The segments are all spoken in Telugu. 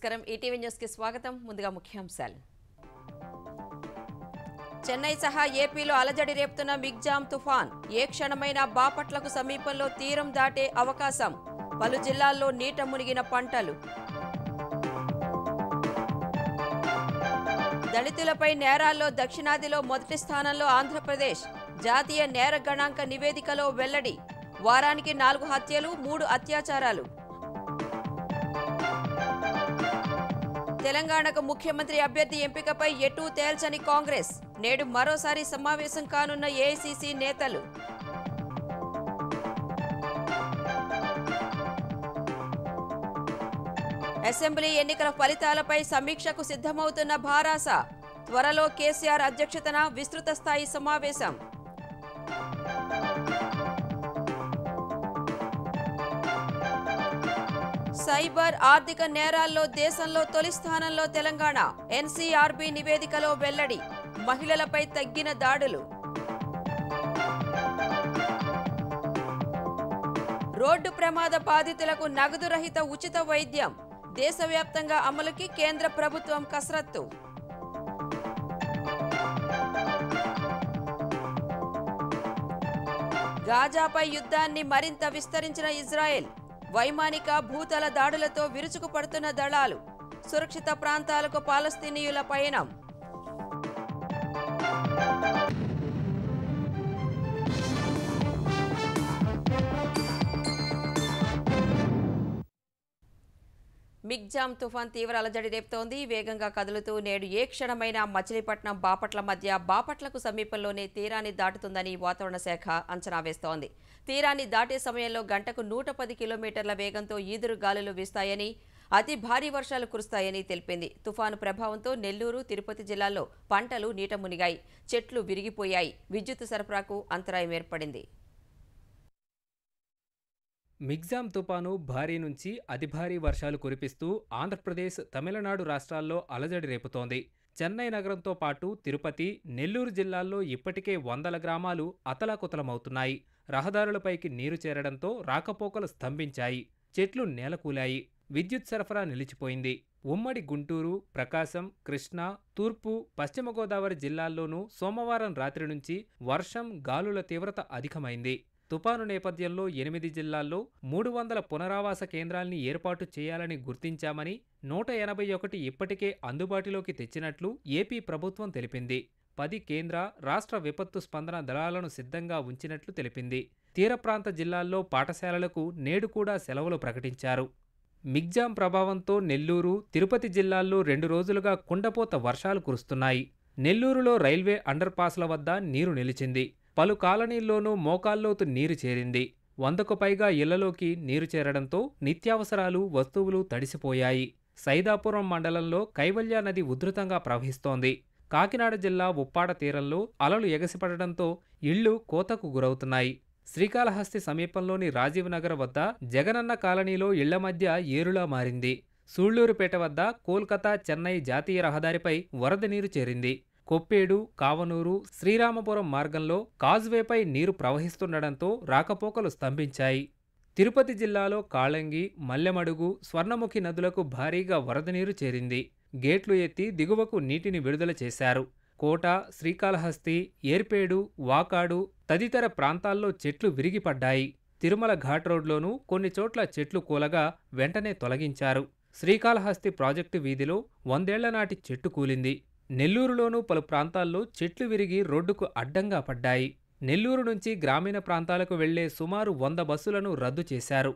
నమస్కారం ఈటీవీ న్యూస్ కి స్వాగతం ముందుగా ముఖ్యాంశాలు చెన్నై సహా ఏపీలో అలజడి రేపుతున్న మిగ్జామ్ తుఫాన్ ఏ క్షణమైన బాపట్లకు సమీపంలో తీరం దాటే అవకాశం పలు జిల్లాల్లో నీట మునిగిన పంటలు దళితులపై నేరాల్లో దక్షిణాదిలో మొదటి స్థానంలో ఆంధ్రప్రదేశ్ జాతీయ నేర గణాంక నివేదికలో వెల్లడి వారానికి నాలుగు హత్యలు మూడు అత్యాచారాలు తెలంగాణకు ముఖ్యమంత్రి అభ్యర్థి ఎంపికపై ఎటూ తేల్చని కాంగ్రెస్ నేడు మరోసారి సమావేశం కానున్న ఏఐసిసి నేతలు అసెంబ్లీ ఎన్నికల ఫలితాలపై సమీక్షకు సిద్ధమవుతున్న భారాస త్వరలో కేసీఆర్ అధ్యక్షతన విస్తృత స్థాయి సమావేశం సైబర్ ఆర్థిక నేరాల్లో దేశంలో తొలి స్థానంలో తెలంగాణ ఎన్సీఆర్బీ నివేదికలో వెల్లడి మహిళలపై తగ్గిన దాడులు రోడ్డు ప్రమాద బాధితులకు నగదు రహిత ఉచిత వైద్యం దేశవ్యాప్తంగా అమలుకి కేంద్ర ప్రభుత్వం కసరత్తు గాజాపై యుద్ధాన్ని మరింత విస్తరించిన ఇజ్రాయెల్ వైమానిక భూతల దాడులతో విరుచుకుపడుతున్న దళాలు సురక్షిత ప్రాంతాలకు పాలస్తీనీయుల పయనం మిగ్జామ్ తుఫాన్ తీవ్ర అలజడి రేపుతోంది వేగంగా కదులుతూ నేడు ఏ క్షణమైనా మచిలీపట్నం బాపట్ల మధ్య బాపట్లకు సమీపంలోనే తీరాన్ని దాటుతుందని వాతావరణ శాఖ అంచనా వేస్తోంది తీరాన్ని దాటే సమయంలో గంటకు నూట పది కిలోమీటర్ల వేగంతో ఈదురు గాలులు వీస్తాయని అతి భారీ వర్షాలు కురుస్తాయని తెలిపింది తుఫాను ప్రభావంతో నెల్లూరు తిరుపతి జిల్లాల్లో పంటలు నీట మునిగాయి చెట్లు విరిగిపోయాయి విద్యుత్ సరఫరాకు అంతరాయం ఏర్పడింది మిగ్జామ్ తుపాను భారీ నుంచి అతి భారీ వర్షాలు కురిపిస్తూ ఆంధ్రప్రదేశ్ తమిళనాడు రాష్ట్రాల్లో అలజడి రేపుతోంది చెన్నై నగరంతో పాటు తిరుపతి నెల్లూరు జిల్లాల్లో ఇప్పటికే వందల గ్రామాలు అతలాకుతలమవుతున్నాయి రహదారులపైకి నీరు చేరడంతో రాకపోకలు స్తంభించాయి చెట్లు నేలకూలాయి విద్యుత్ సరఫరా నిలిచిపోయింది ఉమ్మడి గుంటూరు ప్రకాశం కృష్ణా తూర్పు పశ్చిమ గోదావరి జిల్లాల్లోనూ సోమవారం రాత్రి నుంచి వర్షం గాలుల తీవ్రత అధికమైంది తుపాను నేపథ్యంలో ఎనిమిది జిల్లాల్లో మూడు వందల పునరావాస కేంద్రాల్ని ఏర్పాటు చేయాలని గుర్తించామని నూట ఎనభై ఒకటి ఇప్పటికే అందుబాటులోకి తెచ్చినట్లు ఏపీ ప్రభుత్వం తెలిపింది పది కేంద్ర రాష్ట్ర విపత్తు స్పందన దళాలను సిద్ధంగా ఉంచినట్లు తెలిపింది తీరప్రాంత జిల్లాల్లో పాఠశాలలకు నేడు కూడా సెలవులు ప్రకటించారు మిగ్జాం ప్రభావంతో నెల్లూరు తిరుపతి జిల్లాల్లో రెండు రోజులుగా కుండపోత వర్షాలు కురుస్తున్నాయి నెల్లూరులో రైల్వే అండర్పాస్ల వద్ద నీరు నిలిచింది పలు కాలనీల్లోనూ మోకాల్లోతు నీరు చేరింది వందకు పైగా ఇళ్లలోకి నీరు చేరడంతో నిత్యావసరాలు వస్తువులు తడిసిపోయాయి సైదాపురం మండలంలో కైవల్య నది ఉధృతంగా ప్రవహిస్తోంది కాకినాడ జిల్లా ఉప్పాడ తీరంలో అలలు ఎగసిపడడంతో ఇళ్లు కోతకు గురవుతున్నాయి శ్రీకాళహస్తి సమీపంలోని రాజీవ్ నగర్ వద్ద జగనన్న కాలనీలో ఇళ్ల మధ్య ఏరులా మారింది సూళ్లూరుపేట వద్ద కోల్కతా చెన్నై జాతీయ రహదారిపై వరద నీరు చేరింది కొప్పేడు కావనూరు శ్రీరామపురం మార్గంలో కాజ్వేపై నీరు ప్రవహిస్తుండటంతో రాకపోకలు స్తంభించాయి తిరుపతి జిల్లాలో కాళంగి మల్లెమడుగు స్వర్ణముఖి నదులకు భారీగా వరద నీరు చేరింది గేట్లు ఎత్తి దిగువకు నీటిని విడుదల చేశారు కోట శ్రీకాళహస్తి ఏర్పేడు వాకాడు తదితర ప్రాంతాల్లో చెట్లు విరిగిపడ్డాయి తిరుమల ఘాట్ రోడ్లోనూ కొన్ని చోట్ల చెట్లు కూలగా వెంటనే తొలగించారు శ్రీకాళహస్తి ప్రాజెక్టు వీధిలో వందేళ్ల నాటి చెట్టు కూలింది నెల్లూరులోనూ పలు ప్రాంతాల్లో చెట్లు విరిగి రోడ్డుకు అడ్డంగా పడ్డాయి నెల్లూరు నుంచి గ్రామీణ ప్రాంతాలకు వెళ్లే సుమారు వంద బస్సులను రద్దు చేశారు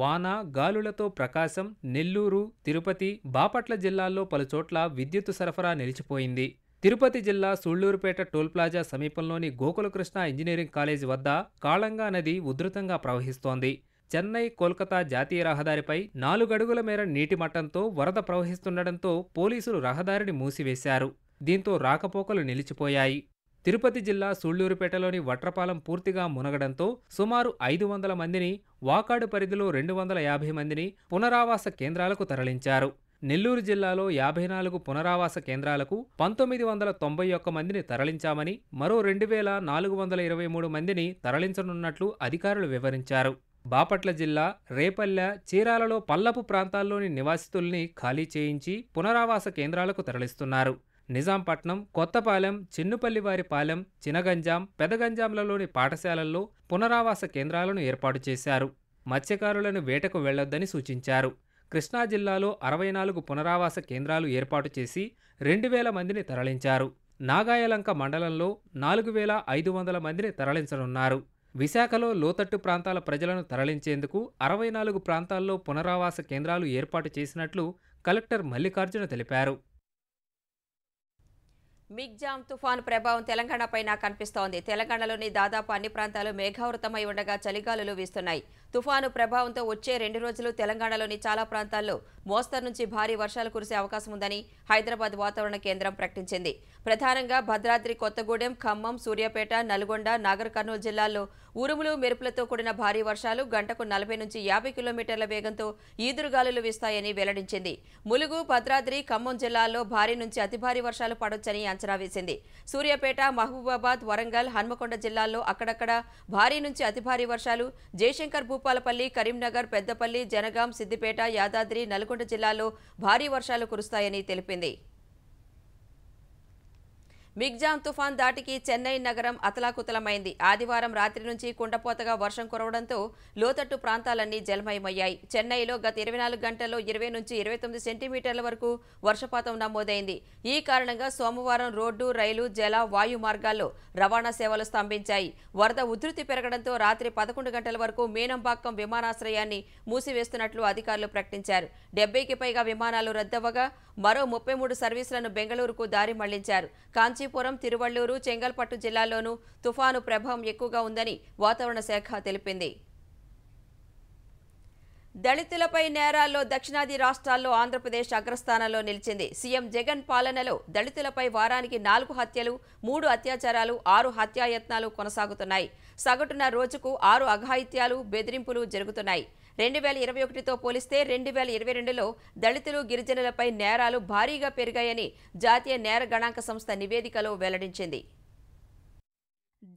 వాన గాలులతో ప్రకాశం నెల్లూరు తిరుపతి బాపట్ల జిల్లాల్లో పలుచోట్ల విద్యుత్తు సరఫరా నిలిచిపోయింది తిరుపతి జిల్లా సూళ్లూరుపేట టోల్ ప్లాజా సమీపంలోని గోకులకృష్ణ ఇంజనీరింగ్ కాలేజీ వద్ద కాళంగా నది ఉధృతంగా ప్రవహిస్తోంది చెన్నై కోల్కతా జాతీయ రహదారిపై నాలుగడుగుల మేర నీటి మట్టంతో వరద ప్రవహిస్తుండటంతో పోలీసులు రహదారిని మూసివేశారు దీంతో రాకపోకలు నిలిచిపోయాయి తిరుపతి జిల్లా సూళ్లూరుపేటలోని వట్రపాలెం పూర్తిగా మునగడంతో సుమారు ఐదు వందల మందిని వాకాడు పరిధిలో రెండు వందల యాభై మందిని పునరావాస కేంద్రాలకు తరలించారు నెల్లూరు జిల్లాలో యాభై నాలుగు పునరావాస కేంద్రాలకు పంతొమ్మిది వందల తొంభై ఒక్క మందిని తరలించామని మరో రెండు వేల నాలుగు వందల ఇరవై మూడు మందిని తరలించనున్నట్లు అధికారులు వివరించారు బాపట్ల జిల్లా రేపల్లె చీరాలలో పల్లపు ప్రాంతాల్లోని నివాసితుల్ని ఖాళీ చేయించి పునరావాస కేంద్రాలకు తరలిస్తున్నారు నిజాంపట్నం కొత్తపాలెం చిన్నుపల్లివారిపాలెం చినగంజాం పెదగంజాంలలోని పాఠశాలల్లో పునరావాస కేంద్రాలను ఏర్పాటు చేశారు మత్స్యకారులను వేటకు వెళ్లొద్దని సూచించారు కృష్ణా జిల్లాలో అరవై నాలుగు పునరావాస కేంద్రాలు ఏర్పాటు చేసి రెండు వేల మందిని తరలించారు నాగాయలంక మండలంలో నాలుగు వేల ఐదు వందల మందిని తరలించనున్నారు విశాఖలో లోతట్టు ప్రాంతాల ప్రజలను తరలించేందుకు అరవై నాలుగు ప్రాంతాల్లో పునరావాస కేంద్రాలు ఏర్పాటు చేసినట్లు కలెక్టర్ మల్లికార్జున తెలిపారు మిగ్జామ్ తుఫాను ప్రభావం తెలంగాణపైన కనిపిస్తోంది తెలంగాణలోని దాదాపు అన్ని ప్రాంతాలు మేఘావృతమై ఉండగా చలిగాలులు వీస్తున్నాయి తుఫాను ప్రభావంతో వచ్చే రెండు రోజులు తెలంగాణలోని చాలా ప్రాంతాల్లో మోస్తరు నుంచి భారీ వర్షాలు కురిసే అవకాశం ఉందని హైదరాబాద్ వాతావరణ కేంద్రం ప్రకటించింది ప్రధానంగా భద్రాద్రి కొత్తగూడెం ఖమ్మం సూర్యాపేట నల్గొండ నాగర్ కర్నూలు జిల్లాల్లో ఉరుములు మెరుపులతో కూడిన భారీ వర్షాలు గంటకు నలభై నుంచి యాభై కిలోమీటర్ల వేగంతో ఈదురుగాలులు వీస్తాయని వెల్లడించింది ములుగు భద్రాద్రి ఖమ్మం జిల్లాల్లో భారీ నుంచి అతి భారీ వర్షాలు పడొచ్చని అంచనా వేసింది సూర్యాపేట మహబూబాబాద్ వరంగల్ హన్మకొండ జిల్లాల్లో అక్కడక్కడ భారీ నుంచి అతి భారీ వర్షాలు జయశంకర్ భూ భూపాలపల్లి కరీంనగర్ పెద్దపల్లి జనగాం సిద్దిపేట యాదాద్రి నల్గొండ జిల్లాల్లో భారీ వర్షాలు కురుస్తాయని తెలిపింది జామ్ తుఫాన్ దాటికి చెన్నై నగరం అతలాకుతలమైంది ఆదివారం రాత్రి నుంచి కుండపోతగా వర్షం కురవడంతో లోతట్టు ప్రాంతాలన్నీ జలమయమయ్యాయి చెన్నైలో గత ఇరవై నాలుగు గంటల్లో ఇరవై నుంచి ఇరవై తొమ్మిది సెంటీమీటర్ల వరకు వర్షపాతం నమోదైంది ఈ కారణంగా సోమవారం రోడ్డు రైలు జల వాయు మార్గాల్లో రవాణా సేవలు స్తంభించాయి వరద ఉధృతి పెరగడంతో రాత్రి పదకొండు గంటల వరకు మీనంబాక్కం విమానాశ్రయాన్ని మూసివేస్తున్నట్లు అధికారులు ప్రకటించారు డెబ్బైకి పైగా విమానాలు రద్దవగా మరో ముప్పై మూడు సర్వీసులను బెంగళూరుకు దారి మళ్లించారు కాంచీ కాంచీపురం తిరువళ్లూరు చెంగల్పట్టు జిల్లాల్లోనూ తుఫాను ప్రభావం ఎక్కువగా ఉందని వాతావరణ శాఖ తెలిపింది దళితులపై నేరాల్లో దక్షిణాది రాష్ట్రాల్లో ఆంధ్రప్రదేశ్ అగ్రస్థానంలో నిలిచింది సీఎం జగన్ పాలనలో దళితులపై వారానికి నాలుగు హత్యలు మూడు అత్యాచారాలు ఆరు హత్యాయత్నాలు కొనసాగుతున్నాయి సగటున రోజుకు ఆరు అఘాయిత్యాలు బెదిరింపులు జరుగుతున్నాయి రెండు వేల ఇరవై ఒకటితో పోలిస్తే రెండు వేల ఇరవై రెండులో దళితులు గిరిజనులపై నేరాలు భారీగా పెరిగాయని జాతీయ నేర గణాంక సంస్థ నివేదికలో వెల్లడించింది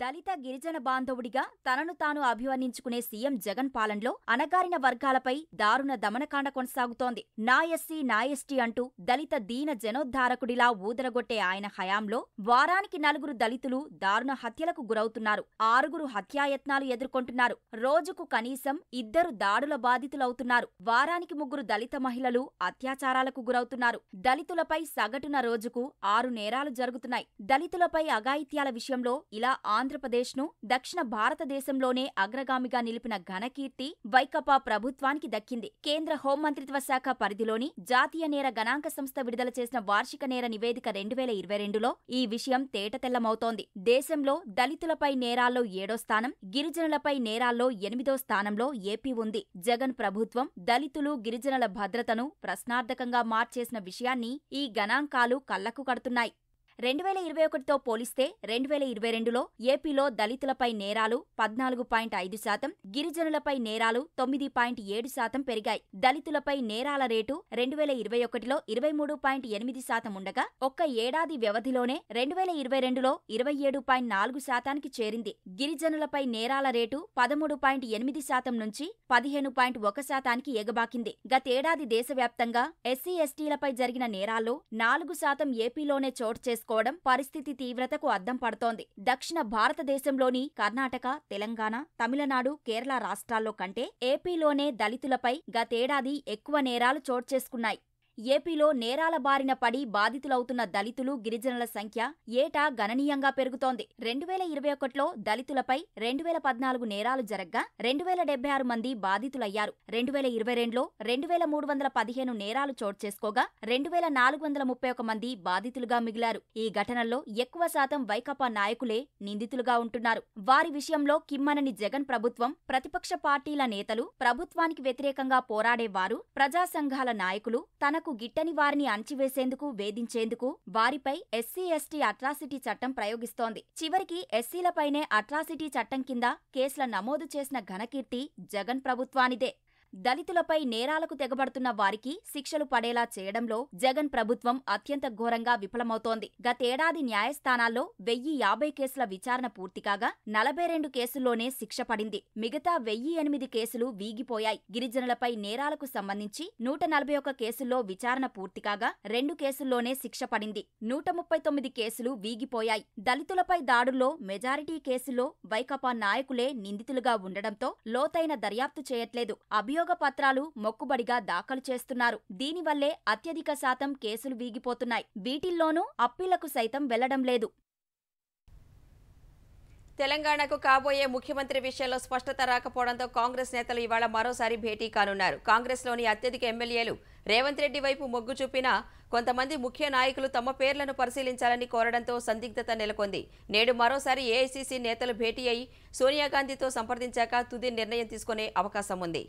దళిత గిరిజన బాంధవుడిగా తనను తాను అభివర్ణించుకునే సీఎం జగన్ పాలనలో అనగారిన వర్గాలపై దారుణ దమనకాండ కొనసాగుతోంది నా ఎస్సీ నా ఎస్టీ అంటూ దళిత దీన జనోద్ధారకుడిలా ఊదరగొట్టే ఆయన హయాంలో వారానికి నలుగురు దళితులు దారుణ హత్యలకు గురవుతున్నారు ఆరుగురు హత్యాయత్నాలు ఎదుర్కొంటున్నారు రోజుకు కనీసం ఇద్దరు దాడుల బాధితులవుతున్నారు వారానికి ముగ్గురు దళిత మహిళలు అత్యాచారాలకు గురవుతున్నారు దళితులపై సగటున రోజుకు ఆరు నేరాలు జరుగుతున్నాయి దళితులపై అఘాయిత్యాల విషయంలో ఇలా ఆంధ్రప్రదేశ్ను దక్షిణ భారతదేశంలోనే అగ్రగామిగా నిలిపిన ఘనకీర్తి వైకపా ప్రభుత్వానికి దక్కింది కేంద్ర హోంమంత్రిత్వ శాఖ పరిధిలోని జాతీయ నేర గణాంక సంస్థ విడుదల చేసిన వార్షిక నేర నివేదిక రెండు వేల ఇరవై రెండులో ఈ విషయం తేటతెల్లమవుతోంది దేశంలో దళితులపై నేరాల్లో ఏడో స్థానం గిరిజనులపై నేరాల్లో ఎనిమిదో స్థానంలో ఏపీ ఉంది జగన్ ప్రభుత్వం దళితులు గిరిజనుల భద్రతను ప్రశ్నార్థకంగా మార్చేసిన విషయాన్ని ఈ గణాంకాలు కళ్లకు కడుతున్నాయి రెండు వేల ఇరవై ఒకటితో పోలిస్తే రెండు వేల ఇరవై రెండులో ఏపీలో దళితులపై నేరాలు పద్నాలుగు పాయింట్ ఐదు శాతం గిరిజనులపై నేరాలు తొమ్మిది పాయింట్ ఏడు శాతం పెరిగాయి దళితులపై నేరాల రేటు రెండు వేల ఇరవై ఒకటిలో ఇరవై మూడు పాయింట్ ఎనిమిది శాతం ఉండగా ఒక్క ఏడాది వ్యవధిలోనే రెండు వేల ఇరవై రెండులో ఇరవై ఏడు పాయింట్ నాలుగు శాతానికి చేరింది గిరిజనులపై నేరాల రేటు పదమూడు పాయింట్ ఎనిమిది శాతం నుంచి పదిహేను పాయింట్ ఒక శాతానికి ఎగబాకింది గతేడాది దేశవ్యాప్తంగా ఎస్సీ ఎస్టీలపై జరిగిన నేరాల్లో నాలుగు శాతం ఏపీలోనే చోటు చేసుకుంది చేసుకోవడం పరిస్థితి తీవ్రతకు అద్దం పడుతోంది దక్షిణ భారతదేశంలోని కర్ణాటక తెలంగాణ తమిళనాడు కేరళ రాష్ట్రాల్లో కంటే ఏపీలోనే దళితులపై గతేడాది ఎక్కువ నేరాలు చోటు చేసుకున్నాయి ఏపీలో నేరాల బారిన పడి బాధితులవుతున్న దళితులు గిరిజనుల సంఖ్య ఏటా గణనీయంగా పెరుగుతోంది రెండు వేల ఇరవై ఒకటిలో దళితులపై రెండు వేల పద్నాలుగు నేరాలు జరగ్గా రెండు వేల డెబ్బై ఆరు మంది బాధితులయ్యారు రెండు వేల ఇరవై రెండులో రెండు వేల మూడు వందల పదిహేను నేరాలు చోటు చేసుకోగా రెండు వేల నాలుగు వందల ముప్పై ఒక మంది బాధితులుగా మిగిలారు ఈ ఘటనల్లో ఎక్కువ శాతం వైకపా నాయకులే నిందితులుగా ఉంటున్నారు వారి విషయంలో కిమ్మనని జగన్ ప్రభుత్వం ప్రతిపక్ష పార్టీల నేతలు ప్రభుత్వానికి వ్యతిరేకంగా పోరాడేవారు ప్రజా సంఘాల నాయకులు తనకు తమకు గిట్టని వారిని అణచివేసేందుకు వేధించేందుకు వారిపై ఎస్సీ ఎస్టీ అట్రాసిటీ చట్టం ప్రయోగిస్తోంది చివరికి ఎస్సీలపైనే అట్రాసిటీ చట్టం కింద కేసుల నమోదు చేసిన ఘనకీర్తి జగన్ ప్రభుత్వానిదే దళితులపై నేరాలకు తెగబడుతున్న వారికి శిక్షలు పడేలా చేయడంలో జగన్ ప్రభుత్వం అత్యంత ఘోరంగా విఫలమవుతోంది గతేడాది న్యాయస్థానాల్లో వెయ్యి యాభై కేసుల విచారణ పూర్తి కాగా నలభై రెండు కేసుల్లోనే శిక్ష పడింది మిగతా వెయ్యి ఎనిమిది కేసులు వీగిపోయాయి గిరిజనులపై నేరాలకు సంబంధించి నూట నలభై ఒక్క కేసుల్లో విచారణ పూర్తి కాగా రెండు కేసుల్లోనే శిక్ష పడింది నూట ముప్పై తొమ్మిది కేసులు వీగిపోయాయి దళితులపై దాడుల్లో మెజారిటీ కేసుల్లో వైకపా నాయకులే నిందితులుగా ఉండడంతో లోతైన దర్యాప్తు చేయట్లేదు అభియో ఉద్యోగ పత్రాలు మొక్కుబడిగా దాఖలు చేస్తున్నారు దీనివల్లే అత్యధిక శాతం కేసులు వీగిపోతున్నాయి వీటిల్లోనూ అప్పీలకు సైతం వెళ్లడం లేదు తెలంగాణకు కాబోయే ముఖ్యమంత్రి విషయంలో స్పష్టత రాకపోవడంతో కాంగ్రెస్ నేతలు ఇవాళ మరోసారి భేటీ కానున్నారు కాంగ్రెస్లోని అత్యధిక ఎమ్మెల్యేలు రేవంత్ రెడ్డి వైపు మొగ్గు చూపినా కొంతమంది ముఖ్య నాయకులు తమ పేర్లను పరిశీలించాలని కోరడంతో సందిగ్ధత నెలకొంది నేడు మరోసారి ఏఐసీసీ నేతలు భేటీ అయి సోనియాగాంధీతో సంప్రదించాక తుది నిర్ణయం తీసుకునే అవకాశం ఉంది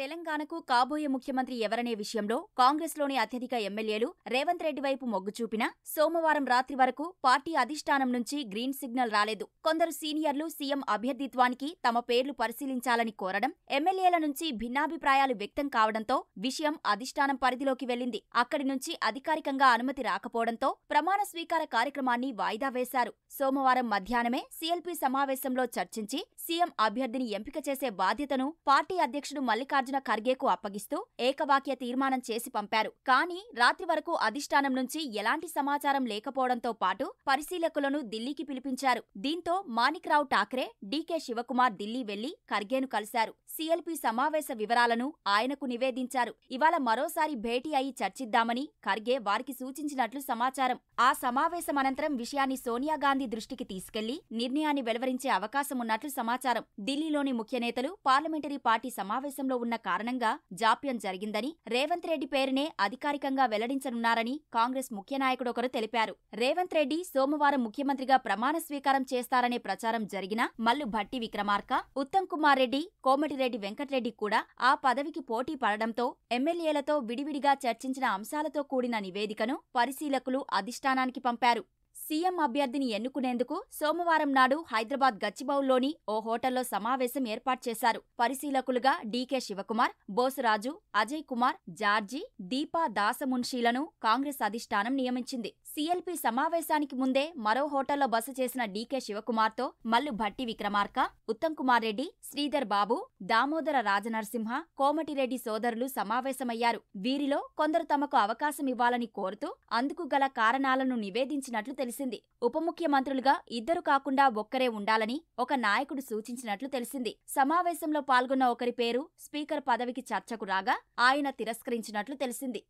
తెలంగాణకు కాబోయే ముఖ్యమంత్రి ఎవరనే విషయంలో కాంగ్రెస్లోని అత్యధిక ఎమ్మెల్యేలు రేవంత్ రెడ్డి వైపు మొగ్గు చూపినా సోమవారం రాత్రి వరకు పార్టీ అధిష్టానం నుంచి గ్రీన్ సిగ్నల్ రాలేదు కొందరు సీనియర్లు సీఎం అభ్యర్థిత్వానికి తమ పేర్లు పరిశీలించాలని కోరడం ఎమ్మెల్యేల నుంచి భిన్నాభిప్రాయాలు వ్యక్తం కావడంతో విషయం అధిష్టానం పరిధిలోకి వెళ్లింది అక్కడి నుంచి అధికారికంగా అనుమతి రాకపోవడంతో ప్రమాణ స్వీకార కార్యక్రమాన్ని వాయిదా వేశారు సోమవారం మధ్యాహ్నమే సీఎల్పీ సమావేశంలో చర్చించి సీఎం అభ్యర్థిని ఎంపిక చేసే బాధ్యతను పార్టీ అధ్యక్షుడు మల్లికార్జున మల్లికార్జున ఖర్గేకు అప్పగిస్తూ ఏకవాక్య తీర్మానం చేసి పంపారు కానీ రాత్రి వరకు అధిష్టానం నుంచి ఎలాంటి సమాచారం లేకపోవడంతో పాటు పరిశీలకులను ఢిల్లీకి పిలిపించారు దీంతో మాణిక్రావు ఠాక్రే డీకే శివకుమార్ ఢిల్లీ వెళ్లి ఖర్గేను కలిశారు సీఎల్పీ సమావేశ వివరాలను ఆయనకు నివేదించారు ఇవాళ మరోసారి భేటీ అయి చర్చిద్దామని ఖర్గే వారికి సూచించినట్లు సమాచారం ఆ సమావేశం అనంతరం విషయాన్ని సోనియా గాంధీ దృష్టికి తీసుకెళ్లి నిర్ణయాన్ని వెలువరించే అవకాశమున్నట్లు సమాచారం ఢిల్లీలోని ముఖ్య నేతలు పార్లమెంటరీ పార్టీ సమావేశంలో ఉన్న కారణంగా జాప్యం జరిగిందని రేవంత్ రెడ్డి పేరునే అధికారికంగా వెల్లడించనున్నారని కాంగ్రెస్ ముఖ్యనాయకుడొకరు తెలిపారు రేవంత్ రెడ్డి సోమవారం ముఖ్యమంత్రిగా ప్రమాణ స్వీకారం చేస్తారనే ప్రచారం జరిగిన మల్లు భట్టి విక్రమార్క ఉత్తమ్ కుమార్ రెడ్డి కోమటిరెడ్డి వెంకటరెడ్డి కూడా ఆ పదవికి పోటీ పడడంతో ఎమ్మెల్యేలతో విడివిడిగా చర్చించిన అంశాలతో కూడిన నివేదికను పరిశీలకులు అధిష్టానానికి పంపారు సీఎం అభ్యర్థిని ఎన్నుకునేందుకు సోమవారం నాడు హైదరాబాద్ గచ్చిబౌల్లోని ఓ హోటల్లో సమావేశం ఏర్పాటు చేశారు పరిశీలకులుగా డీకే శివకుమార్ బోసురాజు అజయ్ కుమార్ జార్జి దీపా దాసమున్షీలను కాంగ్రెస్ అధిష్టానం నియమించింది సీఎల్పీ సమావేశానికి ముందే మరో హోటల్లో బస చేసిన డీకే శివకుమార్తో మల్లు భట్టి విక్రమార్క ఉత్తమ్ కుమార్ రెడ్డి శ్రీధర్ బాబు దామోదర రాజనరసింహ కోమటిరెడ్డి సోదరులు సమావేశమయ్యారు వీరిలో కొందరు తమకు అవకాశం ఇవ్వాలని కోరుతూ అందుకు గల కారణాలను నివేదించినట్లు తెలిసింది తెలిసింది ఉప ముఖ్యమంత్రులుగా ఇద్దరు కాకుండా ఒక్కరే ఉండాలని ఒక నాయకుడు సూచించినట్లు తెలిసింది సమావేశంలో పాల్గొన్న ఒకరి పేరు స్పీకర్ పదవికి చర్చకు రాగా ఆయన తిరస్కరించినట్లు తెలిసింది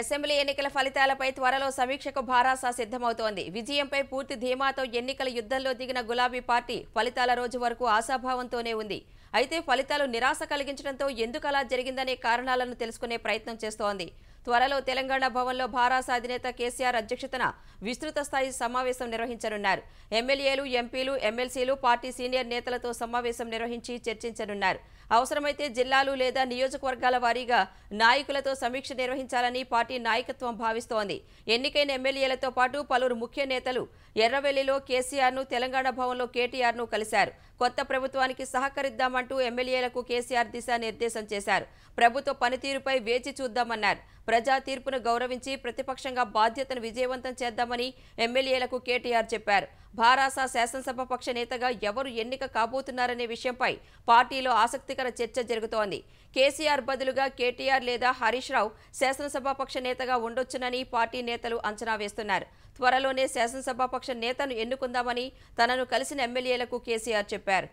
అసెంబ్లీ ఎన్నికల ఫలితాలపై త్వరలో సమీక్షకు భారాస సిద్ధమవుతోంది విజయంపై పూర్తి ధీమాతో ఎన్నికల యుద్ధంలో దిగిన గులాబీ పార్టీ ఫలితాల రోజు వరకు ఆశాభావంతోనే ఉంది అయితే ఫలితాలు నిరాశ కలిగించడంతో ఎందుకలా జరిగిందనే కారణాలను తెలుసుకునే ప్రయత్నం చేస్తోంది త్వరలో తెలంగాణ భవన్లో భారాస అధినేత కేసీఆర్ అధ్యక్షతన విస్తృత స్థాయి సమావేశం నిర్వహించనున్నారు ఎమ్మెల్యేలు ఎంపీలు ఎమ్మెల్సీలు పార్టీ సీనియర్ నేతలతో సమావేశం నిర్వహించి చర్చించనున్నారు అవసరమైతే జిల్లాలు లేదా నియోజకవర్గాల వారీగా నాయకులతో సమీక్ష నిర్వహించాలని పార్టీ నాయకత్వం భావిస్తోంది ఎన్నికైన ఎమ్మెల్యేలతో పాటు పలువురు ముఖ్య నేతలు ఎర్రవెల్లిలో కేసీఆర్ను తెలంగాణ భవన్లో కేటీఆర్ను కలిశారు కొత్త ప్రభుత్వానికి సహకరిద్దామంటూ ఎమ్మెల్యేలకు కేసీఆర్ దిశానిర్దేశం చేశారు ప్రభుత్వ పనితీరుపై వేచి చూద్దామన్నారు ప్రజా తీర్పును గౌరవించి ప్రతిపక్షంగా బాధ్యతను విజయవంతం చేద్దామని ఎమ్మెల్యేలకు కేటీఆర్ చెప్పారు భారాస శాసనసభ పక్ష నేతగా ఎవరు ఎన్నిక కాబోతున్నారనే విషయంపై పార్టీలో ఆసక్తికర చర్చ జరుగుతోంది కేసీఆర్ బదులుగా కేటీఆర్ లేదా హరీష్ రావు పక్ష నేతగా ఉండొచ్చునని పార్టీ నేతలు అంచనా వేస్తున్నారు త్వరలోనే శాసనసభాపక్ష నేతను ఎన్నుకుందామని తనను కలిసిన ఎమ్మెల్యేలకు కేసీఆర్ చెప్పారు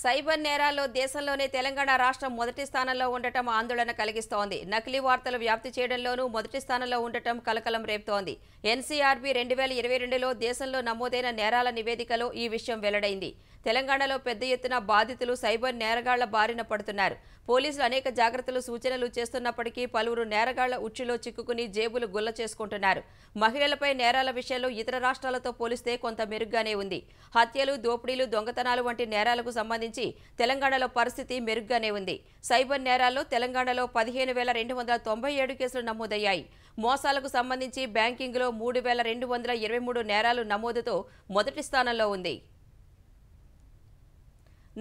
సైబర్ నేరాల్లో దేశంలోనే తెలంగాణ రాష్ట్రం మొదటి స్థానంలో ఉండటం ఆందోళన కలిగిస్తోంది నకిలీ వార్తలు వ్యాప్తి చేయడంలోనూ మొదటి స్థానంలో ఉండటం కలకలం రేపుతోంది ఎన్సీఆర్బీ రెండు వేల ఇరవై రెండులో దేశంలో నమోదైన నేరాల నివేదికలో ఈ విషయం వెల్లడైంది తెలంగాణలో పెద్ద ఎత్తున బాధితులు సైబర్ నేరగాళ్ల బారిన పడుతున్నారు పోలీసులు అనేక జాగ్రత్తలు సూచనలు చేస్తున్నప్పటికీ పలువురు నేరగాళ్ల ఉచ్చులో చిక్కుకుని జేబులు గుల్ల చేసుకుంటున్నారు మహిళలపై నేరాల విషయంలో ఇతర రాష్ట్రాలతో పోలిస్తే కొంత మెరుగ్గానే ఉంది హత్యలు దోపిడీలు దొంగతనాలు వంటి నేరాలకు సంబంధించి తెలంగాణలో పరిస్థితి మెరుగ్గానే ఉంది సైబర్ నేరాల్లో తెలంగాణలో పదిహేను వేల రెండు వందల తొంభై ఏడు కేసులు నమోదయ్యాయి మోసాలకు సంబంధించి బ్యాంకింగ్లో మూడు వేల రెండు వందల ఇరవై మూడు నేరాలు నమోదుతో మొదటి స్థానంలో ఉంది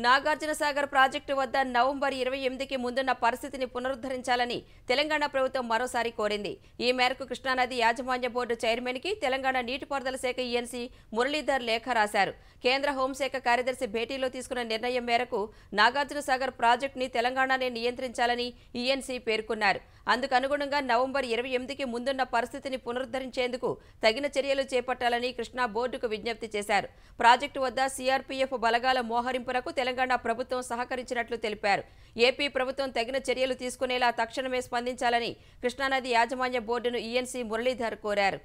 నాగార్జున సాగర్ ప్రాజెక్టు వద్ద నవంబర్ ఇరవై ఎనిమిదికి ముందున్న పరిస్థితిని పునరుద్ధరించాలని తెలంగాణ ప్రభుత్వం మరోసారి కోరింది ఈ మేరకు కృష్ణానది యాజమాన్య బోర్డు చైర్మన్కి తెలంగాణ నీటిపారుదల శాఖ ఈఎన్సీ e మురళీధర్ లేఖ రాశారు కేంద్ర హోంశాఖ కార్యదర్శి భేటీలో తీసుకున్న నిర్ణయం మేరకు నాగార్జున సాగర్ ప్రాజెక్టుని తెలంగాణనే నియంత్రించాలని ఈఎన్సీ e పేర్కొన్నారు అందుకనుగుణంగా నవంబర్ ఇరవై ఎనిమిదికి ముందున్న పరిస్థితిని పునరుద్ధరించేందుకు తగిన చర్యలు చేపట్టాలని కృష్ణా బోర్డుకు విజ్ఞప్తి చేశారు ప్రాజెక్టు వద్ద సీఆర్పీఎఫ్ బలగాల మోహరింపునకు తెలంగాణ ప్రభుత్వం సహకరించినట్లు తెలిపారు ఏపీ ప్రభుత్వం తగిన చర్యలు తీసుకునేలా తక్షణమే స్పందించాలని కృష్ణానది యాజమాన్య బోర్డును ఈఎన్సీ e మురళీధర్ కోరారు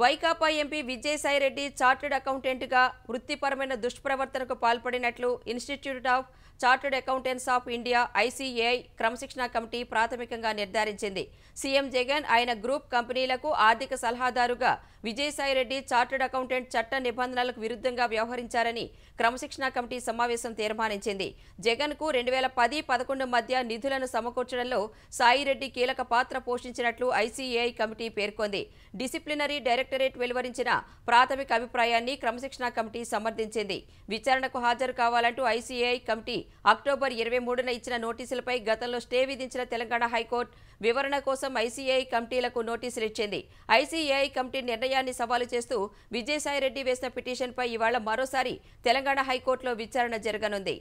వైకాపా ఎంపీ విజయసాయిరెడ్డి చార్టెడ్ అకౌంటెంట్గా వృత్తిపరమైన దుష్ప్రవర్తనకు పాల్పడినట్లు institute of chartered accountants of India ICAI క్రమశిక్షణ కమిటీ ప్రాథమికంగా నిర్ధారించింది సీఎం జగన్ ఆయన గ్రూప్ కంపెనీలకు ఆర్థిక సలహాదారుగా విజయసాయిరెడ్డి చార్టర్డ్ అకౌంటెంట్ చట్ట నిబంధనలకు విరుద్ధంగా వ్యవహరించారని క్రమశిక్షణ కమిటీ సమావేశం తీర్మానించింది జగన్ కు రెండు వేల పది పదకొండు మధ్య నిధులను సమకూర్చడంలో సాయిరెడ్డి కీలక పాత్ర పోషించినట్లు ఐసీఏఐ కమిటీ పేర్కొంది డిసిప్లినరీ డైరెక్టరేట్ వెలువరించిన ప్రాథమిక అభిప్రాయాన్ని క్రమశిక్షణ కమిటీ సమర్థించింది విచారణకు హాజరు కావాలంటూ ఐసీఏఐ కమిటీ అక్టోబర్ ఇరవై మూడున ఇచ్చిన నోటీసులపై గతంలో స్టే విధించిన తెలంగాణ హైకోర్టు వివరణ కోసం ఐసీఐ కమిటీలకు నోటీసులు ఇచ్చింది ఐసీఐ కమిటీ నిర్ణయాన్ని సవాలు చేస్తూ విజయసాయిరెడ్డి వేసిన పిటిషన్పై ఇవాళ మరోసారి తెలంగాణ హైకోర్టులో విచారణ జరగనుంది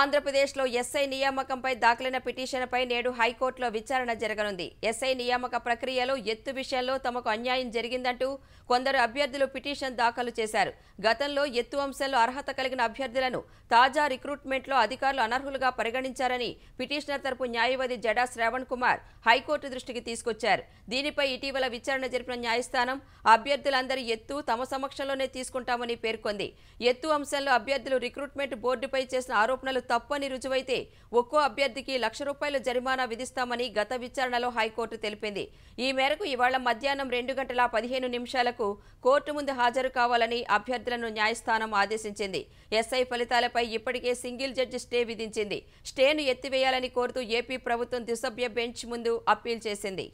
ఆంధ్రప్రదేశ్లో ఎస్ఐ నియామకంపై దాఖలైన పిటిషన్పై నేడు హైకోర్టులో విచారణ జరగనుంది ఎస్ఐ నియామక ప్రక్రియలో ఎత్తు విషయంలో తమకు అన్యాయం జరిగిందంటూ కొందరు అభ్యర్థులు పిటిషన్ దాఖలు చేశారు గతంలో ఎత్తు అంశంలో అర్హత కలిగిన అభ్యర్థులను తాజా రిక్రూట్మెంట్లో అధికారులు అనర్హులుగా పరిగణించారని పిటిషనర్ తరపు న్యాయవాది జడా శ్రావణ్ కుమార్ హైకోర్టు దృష్టికి తీసుకొచ్చారు దీనిపై ఇటీవల విచారణ జరిపిన న్యాయస్థానం అభ్యర్థులందరి ఎత్తు తమ సమక్షంలోనే తీసుకుంటామని పేర్కొంది ఎత్తు అంశంలో అభ్యర్థులు రిక్రూట్మెంట్ బోర్డుపై చేసిన ఆరోపణలు రూపాయలు తప్పని రుజువైతే ఒక్కో అభ్యర్థికి లక్ష రూపాయల జరిమానా విధిస్తామని గత విచారణలో హైకోర్టు తెలిపింది ఈ మేరకు ఇవాళ మధ్యాహ్నం రెండు గంటల పదిహేను నిమిషాలకు కోర్టు ముందు హాజరు కావాలని అభ్యర్థులను న్యాయస్థానం ఆదేశించింది ఎస్ఐ ఫలితాలపై ఇప్పటికే సింగిల్ జడ్జి స్టే విధించింది స్టేను ఎత్తివేయాలని కోరుతూ ఏపీ ప్రభుత్వం దిశభ్య బెంచ్ ముందు అప్పీల్ చేసింది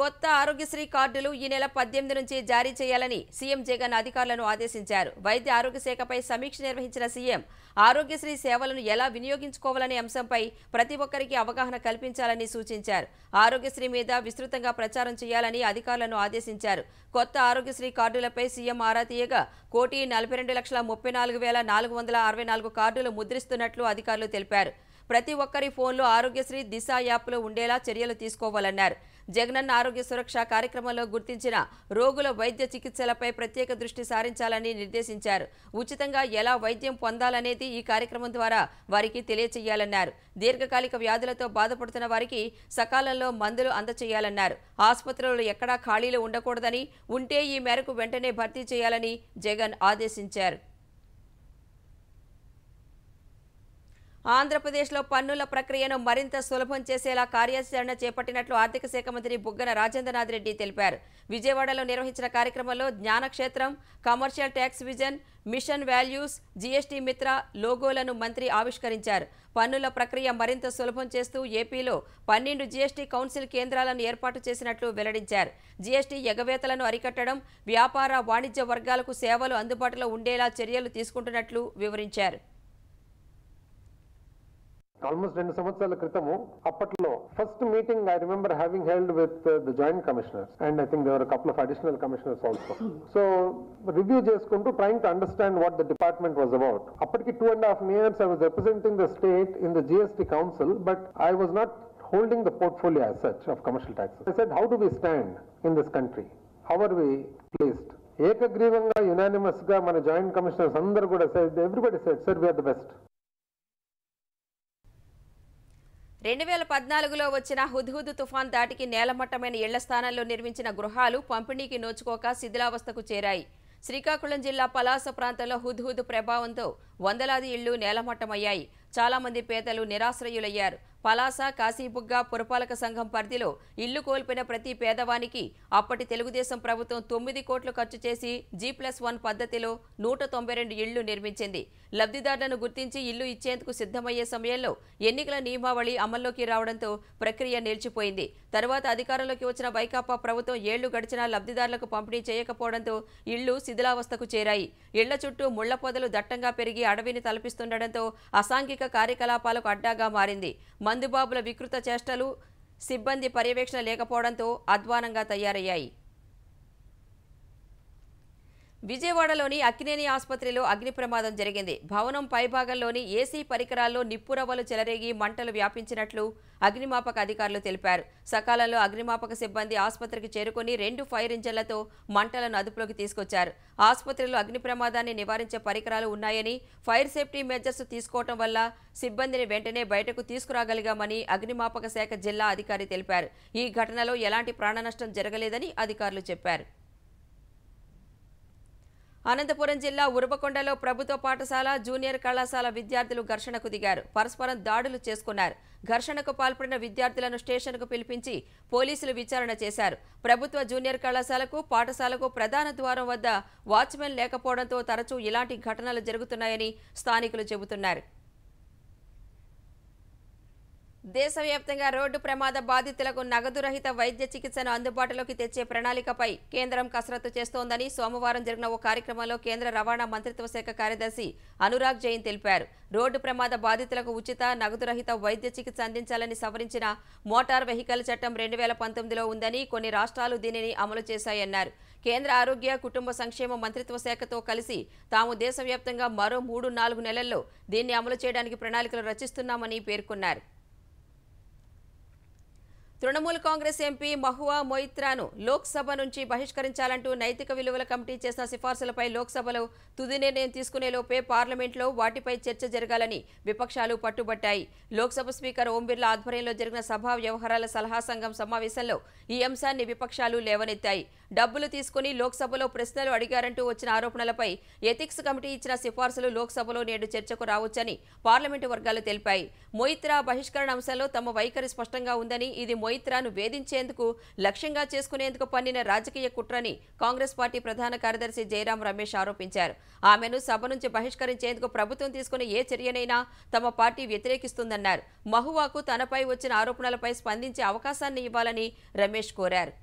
కొత్త ఆరోగ్యశ్రీ కార్డులు ఈ నెల పద్దెనిమిది నుంచి జారీ చేయాలని సీఎం జగన్ అధికారులను ఆదేశించారు వైద్య ఆరోగ్య శాఖపై సమీక్ష నిర్వహించిన సీఎం ఆరోగ్యశ్రీ సేవలను ఎలా వినియోగించుకోవాలనే అంశంపై ప్రతి ఒక్కరికి అవగాహన కల్పించాలని సూచించారు ఆరోగ్యశ్రీ మీద విస్తృతంగా ప్రచారం చేయాలని అధికారులను ఆదేశించారు కొత్త ఆరోగ్యశ్రీ కార్డులపై సీఎం ఆరా తీయగా కోటి నలభై రెండు లక్షల ముప్పై నాలుగు వేల నాలుగు వందల అరవై నాలుగు కార్డులు ముద్రిస్తున్నట్లు అధికారులు తెలిపారు ప్రతి ఒక్కరి ఫోన్లో ఆరోగ్యశ్రీ దిశ యాప్లో ఉండేలా చర్యలు తీసుకోవాలన్నారు జగనన్న ఆరోగ్య సురక్ష కార్యక్రమంలో గుర్తించిన రోగుల వైద్య చికిత్సలపై ప్రత్యేక దృష్టి సారించాలని నిర్దేశించారు ఉచితంగా ఎలా వైద్యం పొందాలనేది ఈ కార్యక్రమం ద్వారా వారికి తెలియచేయాలన్నారు దీర్ఘకాలిక వ్యాధులతో బాధపడుతున్న వారికి సకాలంలో మందులు అందచేయాలన్నారు ఆసుపత్రులు ఎక్కడా ఖాళీలు ఉండకూడదని ఉంటే ఈ మేరకు వెంటనే భర్తీ చేయాలని జగన్ ఆదేశించారు ఆంధ్రప్రదేశ్లో పన్నుల ప్రక్రియను మరింత సులభం చేసేలా కార్యాచరణ చేపట్టినట్లు ఆర్థిక శాఖ మంత్రి బుగ్గన రాజేంద్రనాథ్ రెడ్డి తెలిపారు విజయవాడలో నిర్వహించిన కార్యక్రమంలో జ్ఞానక్షేత్రం commercial tax vision mission values GST Mitra లోగోలను మంత్రి ఆవిష్కరించారు పన్నుల ప్రక్రియ మరింత సులభం చేస్తూ ఏపీలో పన్నెండు జీఎస్టీ కౌన్సిల్ కేంద్రాలను ఏర్పాటు చేసినట్లు వెల్లడించారు జీఎస్టీ ఎగవేతలను అరికట్టడం వ్యాపార వాణిజ్య వర్గాలకు సేవలు అందుబాటులో ఉండేలా చర్యలు తీసుకుంటున్నట్లు వివరించారు ఆల్మోస్ట్ రెండు సంవత్సరాల క్రితము అప్పట్లో first meeting I remember having held with the joint commissioners and I think there were couple of additional commissioners also so review చేసుకుంటూ trying to understand what the department was about అప్పటికి two and half years I was representing the state in the GST council but I was not holding the portfolio as such of commercial taxes. I said, how do we stand in this country? How are we placed? ఏకగ్రీవంగా యునానిమస్ గా మన జాయింట్ కమిషనర్స్ అందరూ కూడా everybody set sir we are the best రెండు వేల పద్నాలుగులో వచ్చిన హుద్హుద్ తుఫాన్ దాటికి నేలమట్టమైన ఇళ్ల స్థానంలో నిర్మించిన గృహాలు పంపిణీకి నోచుకోక శిథిలావస్థకు చేరాయి శ్రీకాకుళం జిల్లా పలాస ప్రాంతంలో హుద్హుద్ ప్రభావంతో వందలాది ఇళ్లు నేలమట్టమయ్యాయి చాలామంది పేదలు నిరాశ్రయులయ్యారు పలాస కాశీబుగ్గ పురపాలక సంఘం పరిధిలో ఇల్లు కోల్పోయిన ప్రతి పేదవానికి అప్పటి తెలుగుదేశం ప్రభుత్వం తొమ్మిది కోట్లు ఖర్చు చేసి జీ ప్లస్ వన్ పద్ధతిలో నూట తొంభై రెండు ఇళ్లు నిర్మించింది లబ్ధిదారులను గుర్తించి ఇల్లు ఇచ్చేందుకు సిద్ధమయ్యే సమయంలో ఎన్నికల నియమావళి అమల్లోకి రావడంతో ప్రక్రియ నిలిచిపోయింది తర్వాత అధికారంలోకి వచ్చిన వైకాపా ప్రభుత్వం ఏళ్లు గడిచినా లబ్ధిదారులకు పంపిణీ చేయకపోవడంతో ఇళ్లు శిథిలావస్థకు చేరాయి ఇళ్ల చుట్టూ ముళ్ల పొదలు దట్టంగా పెరిగి అడవిని తలపిస్తుండటంతో అసాంఘిక కార్యకలాపాలకు అడ్డాగా మారింది మందుబాబుల వికృత చేష్టలు సిబ్బంది పర్యవేక్షణ లేకపోవడంతో అధ్వానంగా తయారయ్యాయి విజయవాడలోని అక్కినేని ఆసుపత్రిలో అగ్ని ప్రమాదం జరిగింది భవనం పైభాగంలోని ఏసీ పరికరాల్లో నిప్పురవ్వలు చెలరేగి మంటలు వ్యాపించినట్లు అగ్నిమాపక అధికారులు తెలిపారు సకాలంలో అగ్నిమాపక సిబ్బంది ఆసుపత్రికి చేరుకుని రెండు ఫైర్ ఇంజన్లతో మంటలను అదుపులోకి తీసుకొచ్చారు ఆసుపత్రిలో అగ్ని ప్రమాదాన్ని నివారించే పరికరాలు ఉన్నాయని ఫైర్ సేఫ్టీ మెజర్స్ తీసుకోవటం వల్ల సిబ్బందిని వెంటనే బయటకు తీసుకురాగలిగామని అగ్నిమాపక శాఖ జిల్లా అధికారి తెలిపారు ఈ ఘటనలో ఎలాంటి ప్రాణ జరగలేదని అధికారులు చెప్పారు అనంతపురం జిల్లా ఉరవకొండలో ప్రభుత్వ పాఠశాల జూనియర్ కళాశాల విద్యార్థులు ఘర్షణకు దిగారు పరస్పరం దాడులు చేసుకున్నారు ఘర్షణకు పాల్పడిన విద్యార్థులను స్టేషన్కు పిలిపించి పోలీసులు విచారణ చేశారు ప్రభుత్వ జూనియర్ కళాశాలకు పాఠశాలకు ప్రధాన ద్వారం వద్ద వాచ్మెన్ లేకపోవడంతో తరచూ ఇలాంటి ఘటనలు జరుగుతున్నాయని స్థానికులు చెబుతున్నారు దేశవ్యాప్తంగా రోడ్డు ప్రమాద బాధితులకు నగదు రహిత వైద్య చికిత్సను అందుబాటులోకి తెచ్చే ప్రణాళికపై కేంద్రం కసరత్తు చేస్తోందని సోమవారం జరిగిన ఓ కార్యక్రమంలో కేంద్ర రవాణా మంత్రిత్వ శాఖ కార్యదర్శి అనురాగ్ జైన్ తెలిపారు రోడ్డు ప్రమాద బాధితులకు ఉచిత నగదు రహిత వైద్య చికిత్స అందించాలని సవరించిన మోటార్ వెహికల్ చట్టం రెండు వేల పంతొమ్మిదిలో ఉందని కొన్ని రాష్ట్రాలు దీనిని అమలు చేశాయన్నారు కేంద్ర ఆరోగ్య కుటుంబ సంక్షేమ మంత్రిత్వ శాఖతో కలిసి తాము దేశవ్యాప్తంగా మరో మూడు నాలుగు నెలల్లో దీన్ని అమలు చేయడానికి ప్రణాళికలు రచిస్తున్నామని పేర్కొన్నారు తృణమూల్ కాంగ్రెస్ ఎంపీ మహువా మొయిత్రాను లోక్సభ నుంచి బహిష్కరించాలంటూ నైతిక విలువల కమిటీ చేసిన సిఫార్సులపై లోక్సభలో తుది నిర్ణయం తీసుకునేలోపే పార్లమెంట్లో వాటిపై చర్చ జరగాలని విపక్షాలు పట్టుబట్టాయి లోక్సభ స్పీకర్ ఓం బిర్లా ఆధ్వర్యంలో జరిగిన సభా వ్యవహారాల సలహా సంఘం సమావేశంలో ఈ అంశాన్ని విపక్షాలు లేవనెత్తాయి డబ్బులు తీసుకుని లోక్సభలో ప్రశ్నలు అడిగారంటూ వచ్చిన ఆరోపణలపై ఎథిక్స్ కమిటీ ఇచ్చిన సిఫార్సులు లోక్సభలో నేడు చర్చకు రావచ్చని పార్లమెంటు వర్గాలు తెలిపాయి మొయిత్రా బహిష్కరణ అంశంలో తమ వైఖరి స్పష్టంగా ఉందని ఇది మొయిత్రాను వేధించేందుకు లక్ష్యంగా చేసుకునేందుకు పన్నిన రాజకీయ కుట్రని కాంగ్రెస్ పార్టీ ప్రధాన కార్యదర్శి జయరాం రమేష్ ఆరోపించారు ఆమెను సభ నుంచి బహిష్కరించేందుకు ప్రభుత్వం తీసుకున్న ఏ చర్యనైనా తమ పార్టీ వ్యతిరేకిస్తుందన్నారు మహువాకు తనపై వచ్చిన ఆరోపణలపై స్పందించే అవకాశాన్ని ఇవ్వాలని రమేష్ కోరారు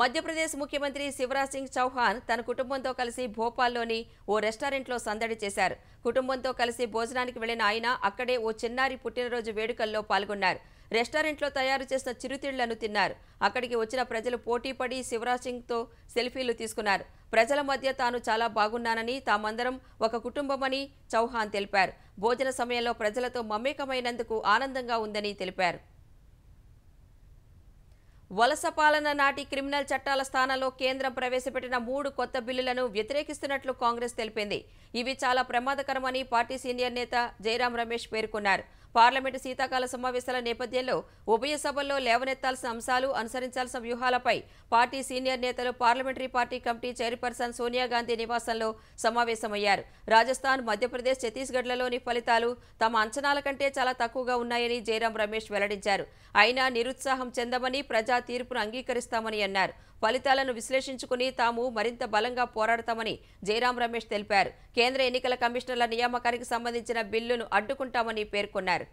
మధ్యప్రదేశ్ ముఖ్యమంత్రి శివరాజ్ సింగ్ చౌహాన్ తన కుటుంబంతో కలిసి భోపాల్లోని ఓ రెస్టారెంట్లో సందడి చేశారు కుటుంబంతో కలిసి భోజనానికి వెళ్లిన ఆయన అక్కడే ఓ చిన్నారి పుట్టినరోజు వేడుకల్లో పాల్గొన్నారు రెస్టారెంట్లో తయారు చేసిన చిరుతిళ్లను తిన్నారు అక్కడికి వచ్చిన ప్రజలు పోటీపడి శివరాజ్ సింగ్తో సెల్ఫీలు తీసుకున్నారు ప్రజల మధ్య తాను చాలా బాగున్నానని తామందరం ఒక కుటుంబమని చౌహాన్ తెలిపారు భోజన సమయంలో ప్రజలతో మమేకమైనందుకు ఆనందంగా ఉందని తెలిపారు వలస పాలన నాటి క్రిమినల్ చట్టాల స్థానంలో కేంద్రం ప్రవేశపెట్టిన మూడు కొత్త బిల్లులను వ్యతిరేకిస్తున్నట్లు కాంగ్రెస్ తెలిపింది ఇవి చాలా ప్రమాదకరమని పార్టీ సీనియర్ నేత జయరాం రమేష్ పేర్కొన్నారు పార్లమెంటు శీతాకాల సమావేశాల నేపథ్యంలో ఉభయ సభల్లో లేవనెత్తాల్సిన అంశాలు అనుసరించాల్సిన వ్యూహాలపై పార్టీ సీనియర్ నేతలు parliamentary party committee chairperson Sonia Gandhi నివాసంలో సమావేశమయ్యారు రాజస్థాన్ మధ్యప్రదేశ్ ఛత్తీస్గఢ్లలోని ఫలితాలు తమ అంచనాల కంటే చాలా తక్కువగా ఉన్నాయని జయరాం రమేష్ వెల్లడించారు అయినా నిరుత్సాహం చెందమని ప్రజా తీర్పును అంగీకరిస్తామని అన్నారు ఫలితాలను విశ్లేషించుకుని తాము మరింత బలంగా పోరాడతామని జయరాం రమేష్ తెలిపారు కేంద్ర ఎన్నికల కమిషనర్ల నియామకానికి సంబంధించిన బిల్లును అడ్డుకుంటామని పేర్కొన్నారు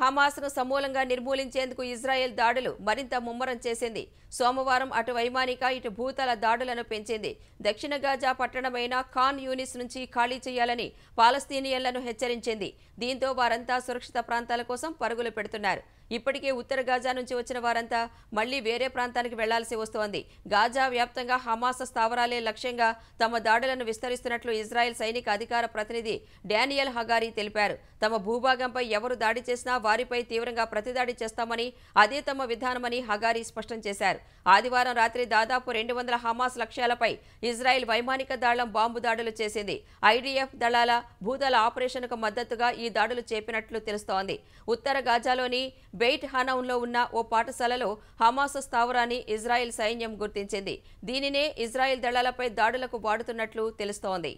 హమాస్ను సమూలంగా నిర్మూలించేందుకు ఇజ్రాయెల్ దాడులు మరింత ముమ్మరం చేసింది సోమవారం అటు వైమానిక ఇటు భూతల దాడులను పెంచింది దక్షిణ గాజా పట్టణమైన ఖాన్ యూనిస్ నుంచి ఖాళీ చేయాలని పాలస్తీనియన్లను హెచ్చరించింది దీంతో వారంతా సురక్షిత ప్రాంతాల కోసం పరుగులు పెడుతున్నారు ఇప్పటికే ఉత్తర గాజా నుంచి వచ్చిన వారంతా మళ్లీ వేరే ప్రాంతానికి వెళ్లాల్సి వస్తోంది గాజా వ్యాప్తంగా హమాస స్థావరాలే లక్ష్యంగా తమ దాడులను విస్తరిస్తున్నట్లు ఇజ్రాయెల్ సైనిక అధికార ప్రతినిధి డానియల్ హగారీ తెలిపారు తమ భూభాగంపై ఎవరు దాడి చేసినా వారిపై తీవ్రంగా ప్రతిదాడి చేస్తామని అదే తమ విధానమని హగారీ స్పష్టం చేశారు ఆదివారం రాత్రి దాదాపు రెండు వందల హమాస్ లక్ష్యాలపై ఇజ్రాయెల్ వైమానిక దాళం బాంబు దాడులు చేసింది ఐడిఎఫ్ దళాల భూదళ ఆపరేషన్కు మద్దతుగా ఈ దాడులు చేపినట్లు తెలుస్తోంది ఉత్తర గాజాలోని బెయిట్ హనౌన్లో ఉన్న ఓ పాఠశాలలో హమాస స్థావరాన్ని ఇజ్రాయెల్ సైన్యం గుర్తించింది దీనినే ఇజ్రాయెల్ దళాలపై దాడులకు వాడుతున్నట్లు తెలుస్తోంది